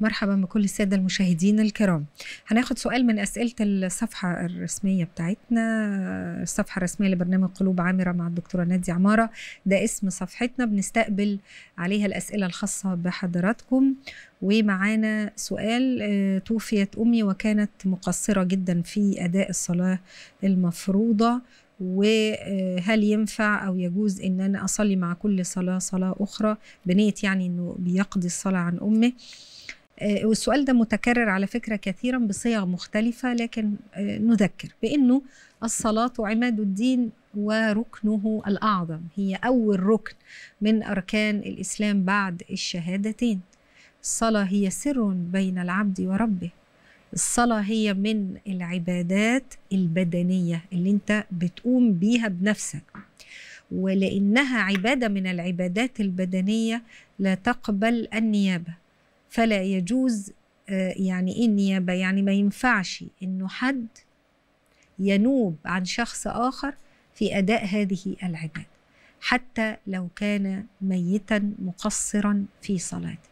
مرحبا بكل الساده المشاهدين الكرام هناخد سؤال من اسئله الصفحه الرسميه بتاعتنا الصفحه الرسميه لبرنامج قلوب عامره مع الدكتوره نادي عماره ده اسم صفحتنا بنستقبل عليها الاسئله الخاصه بحضراتكم ومعانا سؤال آه، توفيت امي وكانت مقصره جدا في اداء الصلاه المفروضه وهل ينفع او يجوز ان انا اصلي مع كل صلاه صلاه اخرى بنيه يعني انه بيقضي الصلاه عن امه آه، والسؤال ده متكرر على فكرة كثيرا بصيغ مختلفة لكن آه، نذكر بأنه الصلاة عماد الدين وركنه الأعظم هي أول ركن من أركان الإسلام بعد الشهادتين الصلاة هي سر بين العبد وربه الصلاة هي من العبادات البدنية اللي انت بتقوم بيها بنفسك ولأنها عبادة من العبادات البدنية لا تقبل النيابة فلا يجوز آه، يعني ايه النيابه يعني ما ينفعش انه حد ينوب عن شخص اخر في اداء هذه العباده حتى لو كان ميتا مقصرا في صلاته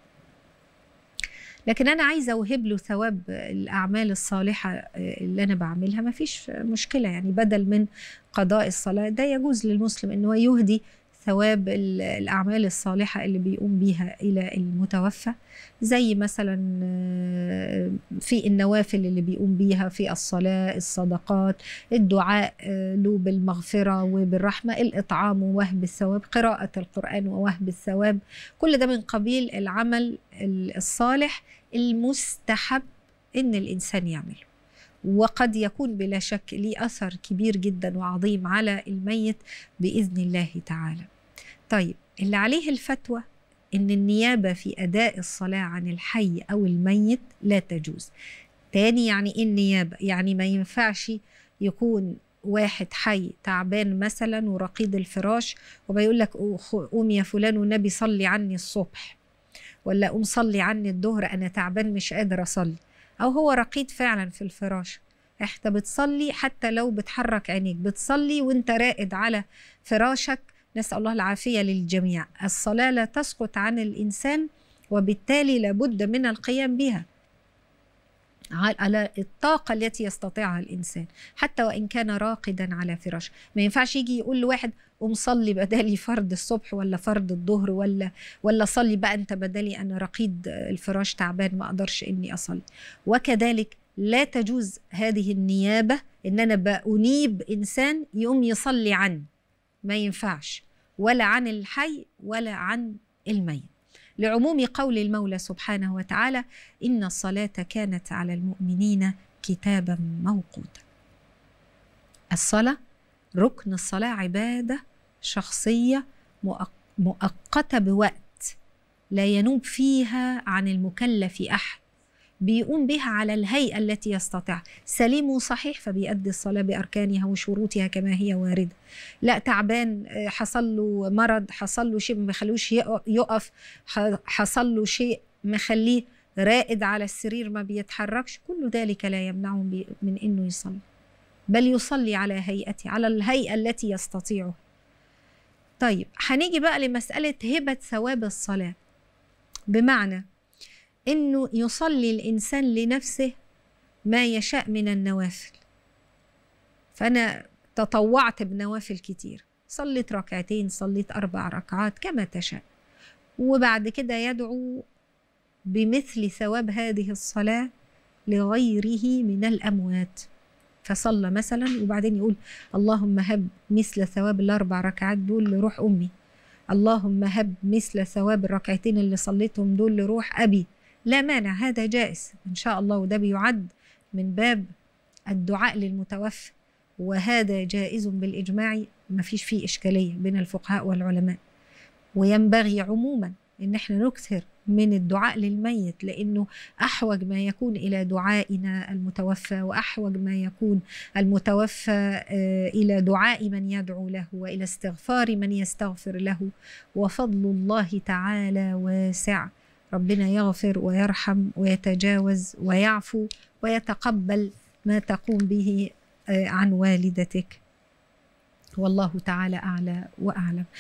لكن انا عايزه اوهب له ثواب الاعمال الصالحه آه، اللي انا بعملها ما فيش مشكله يعني بدل من قضاء الصلاه ده يجوز للمسلم انه يهدي ثواب الأعمال الصالحة اللي بيقوم بيها إلى المتوفى زي مثلا آه، في النوافل اللي بيقوم بيها في الصلاة الصدقات الدعاء آه، له بالمغفرة وبالرحمة الإطعام ووهب الثواب قراءة القرآن ووهب الثواب كل ده من قبيل العمل الصالح المستحب إن الإنسان يعمله وقد يكون بلا شك لي اثر كبير جدا وعظيم على الميت باذن الله تعالى طيب اللي عليه الفتوى ان النيابه في اداء الصلاه عن الحي او الميت لا تجوز تاني يعني ايه النيابه يعني ما ينفعش يكون واحد حي تعبان مثلا ورقيد الفراش وبيقول لك قوم يا فلان والنبي صلي عني الصبح ولا قوم صلي عني الظهر انا تعبان مش قادر اصلي او هو رقيد فعلا في الفراش انت بتصلي حتى لو بتحرك عينيك بتصلي وانت راقد على فراشك نسأل الله العافية للجميع الصلاة لا تسقط عن الإنسان وبالتالي لابد من القيام بها على الطاقة التي يستطيعها الإنسان حتى وإن كان راقدا على فراشه ما ينفعش يجي يقول لواحد قوم صلي بدالي فرض الصبح ولا فرض الظهر ولا ولا صلي بقى أنت بدالي أنا رقيد الفراش تعبان ما أقدرش إني أصلي وكذلك لا تجوز هذه النيابة إن أنا بأنيب إنسان يقوم يصلي عني ما ينفعش ولا عن الحي ولا عن الميت لعموم قول المولى سبحانه وتعالى إن الصلاة كانت على المؤمنين كتابا موقوتا الصلاة ركن الصلاة عبادة شخصية مؤقتة بوقت لا ينوب فيها عن المكلف أحد بيقوم بها على الهيئة التي يستطيع سليم وصحيح فبيأدي الصلاة بأركانها وشروطها كما هي واردة لا تعبان آه، حصل له مرض حصل له شيء ما خلوش يقف حصل له شيء مخليه رائد على السرير ما بيتحركش كل ذلك لا يمنعه من انه يصلي بل يصلي على هيئته على الهيئه التي يستطيعه طيب هنيجي بقى لمساله هبه ثواب الصلاه بمعنى انه يصلي الانسان لنفسه ما يشاء من النوافل فانا تطوعت بنوافل كتير صليت ركعتين صليت اربع ركعات كما تشاء وبعد كده يدعو بمثل ثواب هذه الصلاه لغيره من الاموات فصلى مثلا وبعدين يقول اللهم هب مثل ثواب الاربع ركعات دول لروح امي اللهم هب مثل ثواب الركعتين اللي صليتهم دول لروح ابي لا مانع هذا جائز إن شاء الله وده بيعد من باب الدعاء للمتوفى وهذا جائز بالإجماع ما فيش فيه إشكالية بين الفقهاء والعلماء وينبغي عموما إن احنا نكثر من الدعاء للميت لأنه أحوج ما يكون إلى دعائنا المتوفى وأحوج ما يكون المتوفى آه، إلى دعاء من يدعو له وإلى استغفار من يستغفر له وفضل الله تعالى واسع ربنا يغفر ويرحم ويتجاوز ويعفو ويتقبل ما تقوم به آه، عن والدتك والله تعالى اعلى واعلم